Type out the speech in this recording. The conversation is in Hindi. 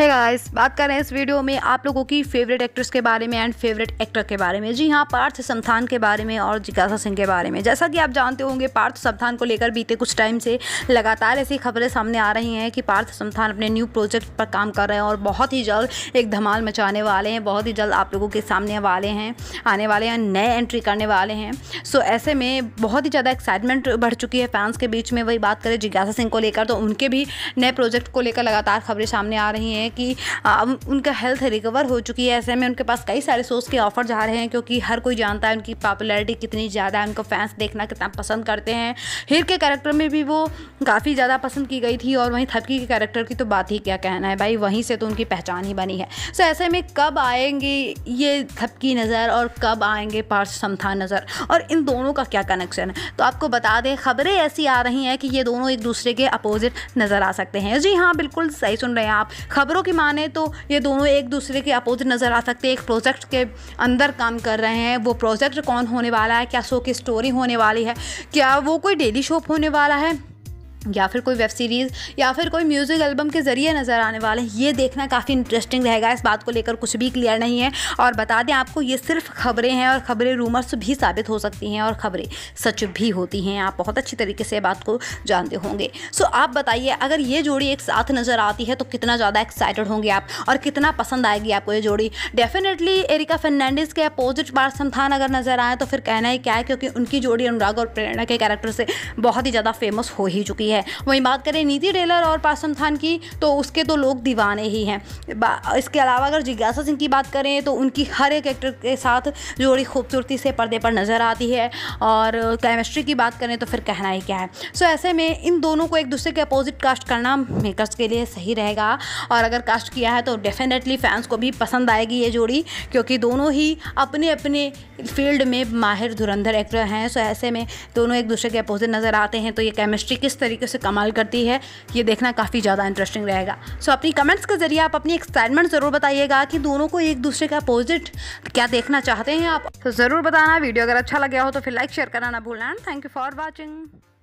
है hey गाइस बात कर रहे हैं इस वीडियो में आप लोगों की फेवरेट एक्ट्रेस के बारे में एंड फेवरेट एक्टर के बारे में जी हाँ पार्थ समथान के बारे में और जिज्ञासा सिंह के बारे में जैसा कि आप जानते होंगे पार्थ समथान को लेकर बीते कुछ टाइम से लगातार ऐसी खबरें सामने आ रही हैं कि पार्थ समथान अपने न्यू प्रोजेक्ट पर काम कर रहे हैं और बहुत ही जल्द एक धमाल मचाने वाले हैं बहुत ही जल्द आप लोगों के सामने वाले हैं आने वाले हैं नए एंट्री करने वाले हैं सो ऐसे में बहुत ही ज़्यादा एक्साइटमेंट बढ़ चुकी है फैंस के बीच में वही बात करें जिज्ञासा सिंह को लेकर तो उनके भी नए प्रोजेक्ट को लेकर लगातार खबरें सामने आ रही हैं हैं कि अब उनका हेल्थ रिकवर हो चुकी है ऐसे में उनके पास कई सारे शोज के ऑफर जा रहे हैं क्योंकि हर कोई जानता है उनकी पॉपुलैरिटी कितनी ज़्यादा है उनको फैंस देखना कितना पसंद करते हैं हिर के कैरेक्टर में भी वो काफ़ी ज़्यादा पसंद की गई थी और वहीं थपकी के कैरेक्टर की तो बात ही क्या कहना है भाई वहीं से तो उनकी पहचान ही बनी है सो ऐसे में कब आएंगे ये थपकी नज़र और कब आएंगे पार्श समथा नज़र और इन दोनों का क्या कनेक्शन है तो आपको बता दें खबरें ऐसी आ रही हैं कि ये दोनों एक दूसरे के अपोजिट नज़र आ सकते हैं जी हाँ बिल्कुल सही सुन रहे हैं आप खबरों खबरों की माने तो ये दोनों एक दूसरे के अपोजिट नज़र आ सकते हैं एक प्रोजेक्ट के अंदर काम कर रहे हैं वो प्रोजेक्ट कौन होने वाला है क्या शो की स्टोरी होने वाली है क्या वो कोई डेली शॉप होने वाला है या फिर कोई वेब सीरीज़ या फिर कोई म्यूज़िक एल्बम के ज़रिए नज़र आने वाले हैं ये देखना काफ़ी इंटरेस्टिंग रहेगा इस बात को लेकर कुछ भी क्लियर नहीं है और बता दें आपको ये सिर्फ खबरें हैं और खबरें रूमर्स भी साबित हो सकती हैं और खबरें सच भी होती हैं आप बहुत अच्छी तरीके से बात को जानते होंगे सो आप बताइए अगर ये जोड़ी एक साथ नज़र आती है तो कितना ज़्यादा एक्साइटेड होंगे आप और कितना पसंद आएगी आपको ये जोड़ी डेफिनेटली एरिका फर्नांडिस के अपोजिट थान अगर नज़र आए तो फिर कहना ही क्या है क्योंकि उनकी जोड़ी अनुराग और प्रेरणा के कैरेक्टर से बहुत ही ज़्यादा फेमस हो ही चुकी है है वहीं बात करें नीति टेलर और पासम खान की तो उसके तो लोग दीवाने ही हैं इसके अलावा अगर जिज्ञासा सिंह की बात करें तो उनकी हर एक एक्टर के साथ जोड़ी खूबसूरती से पर्दे पर नज़र आती है और केमिस्ट्री की बात करें तो फिर कहना ही क्या है सो ऐसे में इन दोनों को एक दूसरे के अपोजिट कास्ट करना मेकर्स के लिए सही रहेगा और अगर कास्ट किया है तो डेफिनेटली फैंस को भी पसंद आएगी ये जोड़ी क्योंकि दोनों ही अपने अपने फील्ड में माहिर धुरंधर एक्टर हैं सो ऐसे में दोनों एक दूसरे के अपोजिट नज़र आते हैं तो ये केमिस्ट्री किस तरीके तरीके से कमाल करती है ये देखना काफ़ी ज़्यादा इंटरेस्टिंग रहेगा सो अपनी कमेंट्स के ज़रिए आप अपनी एक्साइटमेंट ज़रूर बताइएगा कि दोनों को एक दूसरे का अपोजिट क्या देखना चाहते हैं आप तो ज़रूर बताना वीडियो अगर अच्छा लगे हो तो फिर लाइक शेयर करना ना भूलना थैंक यू फॉर वॉचिंग